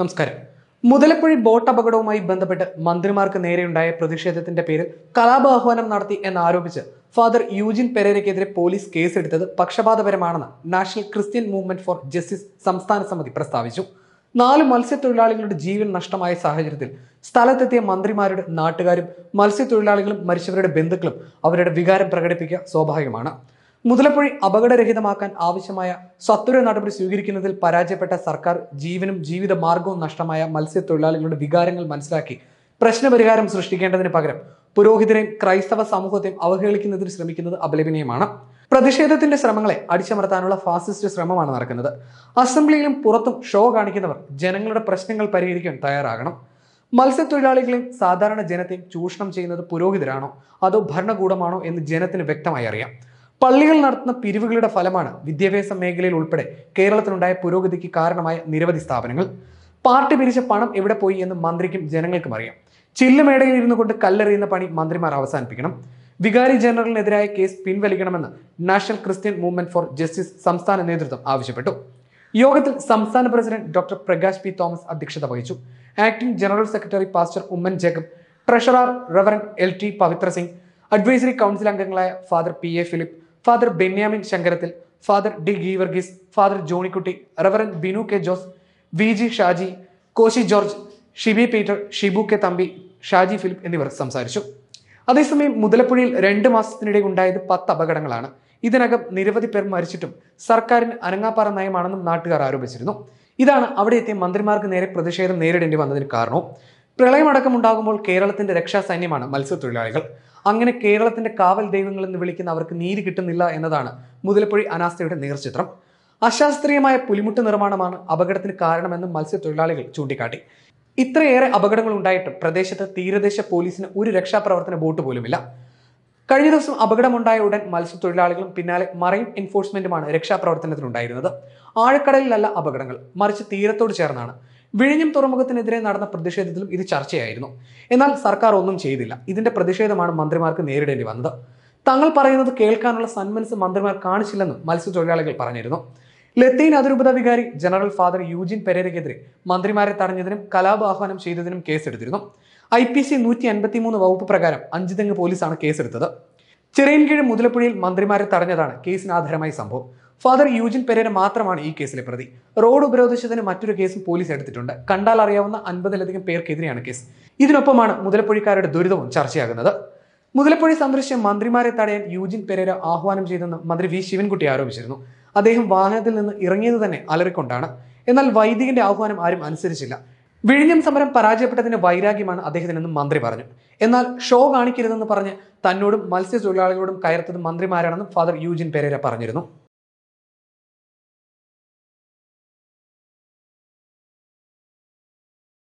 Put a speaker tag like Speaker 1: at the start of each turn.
Speaker 1: നമസ്കാരം മുതലപ്പുഴി ബോട്ട് അപകടവുമായി ബന്ധപ്പെട്ട് മന്ത്രിമാർക്ക് നേരെയുണ്ടായ പ്രതിഷേധത്തിന്റെ പേരിൽ കലാപാഹ്വാനം നടത്തി എന്നാരോപിച്ച് ഫാദർ യൂജിൻ പെരേരയ്ക്കെതിരെ പോലീസ് കേസെടുത്തത് പക്ഷപാതപരമാണെന്ന് National Christian Movement for Justice സംസ്ഥാന സമിതി പ്രസ്താവിച്ചു നാല് മത്സ്യത്തൊഴിലാളികളുടെ ജീവൻ നഷ്ടമായ സാഹചര്യത്തിൽ സ്ഥലത്തെത്തിയ മന്ത്രിമാരുടെ നാട്ടുകാരും മത്സ്യത്തൊഴിലാളികളും മരിച്ചവരുടെ ബന്ധുക്കളും അവരുടെ വികാരം പ്രകടിപ്പിക്കുക സ്വാഭാവികമാണ് മുതലപ്പൊഴി അപകടരഹിതമാക്കാൻ ആവശ്യമായ സത്വര നടപടി സ്വീകരിക്കുന്നതിൽ പരാജയപ്പെട്ട സർക്കാർ ജീവനും ജീവിത മാർഗവും നഷ്ടമായ മത്സ്യത്തൊഴിലാളികളുടെ വികാരങ്ങൾ മനസ്സിലാക്കി പ്രശ്നപരിഹാരം സൃഷ്ടിക്കേണ്ടതിന് പകരം പുരോഹിതരെയും ക്രൈസ്തവ സമൂഹത്തെയും അവഹേളിക്കുന്നതിന് ശ്രമിക്കുന്നത് അപലപനീയമാണ് പ്രതിഷേധത്തിന്റെ ശ്രമങ്ങളെ അടിച്ചമർത്താനുള്ള ഫാസിസ്റ്റ് ശ്രമമാണ് നടക്കുന്നത് അസംബ്ലിയിലും പുറത്തും ഷോ കാണിക്കുന്നവർ ജനങ്ങളുടെ പ്രശ്നങ്ങൾ പരിഹരിക്കാൻ തയ്യാറാകണം മത്സ്യത്തൊഴിലാളികളെയും സാധാരണ ജനത്തെയും ചൂഷണം ചെയ്യുന്നത് പുരോഹിതരാണോ അതോ ഭരണകൂടമാണോ എന്ന് ജനത്തിന് വ്യക്തമായി അറിയാം പള്ളികൾ നടത്തുന്ന പിരിവുകളുടെ ഫലമാണ് വിദ്യാഭ്യാസ മേഖലയിൽ ഉൾപ്പെടെ കേരളത്തിലുണ്ടായ പുരോഗതിക്ക് കാരണമായ നിരവധി സ്ഥാപനങ്ങൾ പാർട്ടി പിരിച്ച പണം എവിടെ പോയി എന്ന് മന്ത്രിക്കും ജനങ്ങൾക്കും അറിയാം ചില്ലുമേടയിൽ ഇരുന്നു കൊണ്ട് കല്ലെറിയുന്ന പണി മന്ത്രിമാർ അവസാനിപ്പിക്കണം വികാരി ജനറലിനെതിരായ കേസ് പിൻവലിക്കണമെന്ന് National Christian Movement for Justice സംസ്ഥാന നേതൃത്വം ആവശ്യപ്പെട്ടു യോഗത്തിൽ സംസ്ഥാന president doctor Prakash P Thomas അധ്യക്ഷത വഹിച്ചു acting general secretary pastor Oommen Jacob treasurer reverend L T Pavithra Singh advisory council അംഗങ്ങളായ father P A Philip father Benyamin Sankarathil father D Geevarghese father Johnykutty reverend Binu K Jose V G Shaji Koshy George Shibi Peter Shibu K Thampi Shaji Philip എന്നിവർ സംസാരിച്ചു അതേസമയം മുതലപ്പുഴയിൽ രണ്ട് മാസത്തിനിടെ ഉണ്ടായത് പത്ത് അപകടങ്ങളാണ് ഇതിനകം നിരവധി പേർ മരിച്ചിട്ടും സർക്കാരിന് അനങ്ങാപ്പാറ നയമാണെന്നും നാട്ടുകാർ ആരോപിച്ചിരുന്നു ഇതാണ് അവിടെ എത്തിയ മന്ത്രിമാർക്ക് നേരെ പ്രതിഷേധം നേരിടേണ്ടി വന്നതിന് കാരണവും പ്രളയമടക്കം ഉണ്ടാകുമ്പോൾ കേരളത്തിന്റെ രക്ഷാസൈന്യമാണ് മത്സ്യത്തൊഴിലാളികൾ അങ്ങനെ കേരളത്തിന്റെ കാവൽ ദൈവങ്ങൾ എന്ന് വിളിക്കുന്ന അവർക്ക് നീതി കിട്ടുന്നില്ല എന്നതാണ് മുതലപ്പൊഴി അനാസ്ഥയുടെ നേർചിത്രം അശാസ്ത്രീയമായ പുലിമുട്ട് നിർമ്മാണമാണ് അപകടത്തിന് കാരണമെന്ന് മത്സ്യത്തൊഴിലാളികൾ ചൂണ്ടിക്കാട്ടി ഇത്രയേറെ അപകടങ്ങൾ ഉണ്ടായിട്ടും പ്രദേശത്ത് തീരദേശ പോലീസിന് ഒരു രക്ഷാപ്രവർത്തന ബോട്ട് പോലുമില്ല കഴിഞ്ഞ ദിവസം അപകടമുണ്ടായ ഉടൻ മത്സ്യത്തൊഴിലാളികളും പിന്നാലെ മറൈൻ എൻഫോഴ്സ്മെന്റുമാണ് രക്ഷാപ്രവർത്തനത്തിനുണ്ടായിരുന്നത് ആഴക്കടലിലല്ല അപകടങ്ങൾ മറിച്ച് തീരത്തോട് ചേർന്നാണ് വിഴിഞ്ഞം തുറമുഖത്തിനെതിരെ നടന്ന പ്രതിഷേധത്തിലും ഇത് ചർച്ചയായിരുന്നു എന്നാൽ സർക്കാർ ഒന്നും ചെയ്തില്ല ഇതിന്റെ പ്രതിഷേധമാണ് മന്ത്രിമാർക്ക് നേരിടേണ്ടി വന്നത് തങ്ങൾ പറയുന്നത് കേൾക്കാനുള്ള സന്മനസ് മന്ത്രിമാർ കാണിച്ചില്ലെന്നും മത്സ്യത്തൊഴിലാളികൾ പറഞ്ഞിരുന്നു ലത്തീൻ അതിരൂപത വികാരി ജനറൽ ഫാദർ യൂജിൻ പെരേരയ്ക്കെതിരെ മന്ത്രിമാരെ തടഞ്ഞതിനും കലാപ ആഹ്വാനം ചെയ്തതിനും കേസെടുത്തിരുന്നു ഐ പി സി നൂറ്റി മൂന്ന് വകുപ്പ് പ്രകാരം അഞ്ചുതെങ്ങ് പോലീസാണ് കേസെടുത്തത് ചെറിയൻകീഴ് മുതലപ്പുഴയിൽ മന്ത്രിമാരെ തടഞ്ഞതാണ് കേസിന് ആധാരമായി സംഭവം ഫാദർ യൂജിൻ പെരേര മാത്രമാണ് ഈ കേസിലെ പ്രതി റോഡ് ഉപരോധിച്ചതിന് മറ്റൊരു കേസും പോലീസ് എടുത്തിട്ടുണ്ട് കണ്ടാൽ അറിയാവുന്ന അൻപതിലധികം പേർക്കെതിരെയാണ് കേസ് ഇതിനൊപ്പമാണ് മുതലപ്പുഴിക്കാരുടെ ദുരിതവും ചർച്ചയാകുന്നത് മുതലപ്പുഴ സന്ദർശിച്ച മന്ത്രിമാരെ തടയാൻ യൂജിൻ പെരേര ആഹ്വാനം ചെയ്തെന്ന് മന്ത്രി വി ശിവൻകുട്ടി ആരോപിച്ചിരുന്നു അദ്ദേഹം വാഹനത്തിൽ നിന്ന് ഇറങ്ങിയത് തന്നെ അലറിക്കൊണ്ടാണ് എന്നാൽ വൈദികന്റെ ആഹ്വാനം ആരും അനുസരിച്ചില്ല വിഴിഞ്ഞം സമരം പരാജയപ്പെട്ടതിന്റെ വൈരാഗ്യമാണ് അദ്ദേഹത്തിനെന്നും മന്ത്രി പറഞ്ഞു എന്നാൽ ഷോ കാണിക്കരുതെന്ന് പറഞ്ഞ് തന്നോടും മത്സ്യത്തൊഴിലാളികളോടും കയർത്തത് മന്ത്രിമാരാണെന്നും ഫാദർ യൂജിൻ പെരേര പറഞ്ഞിരുന്നു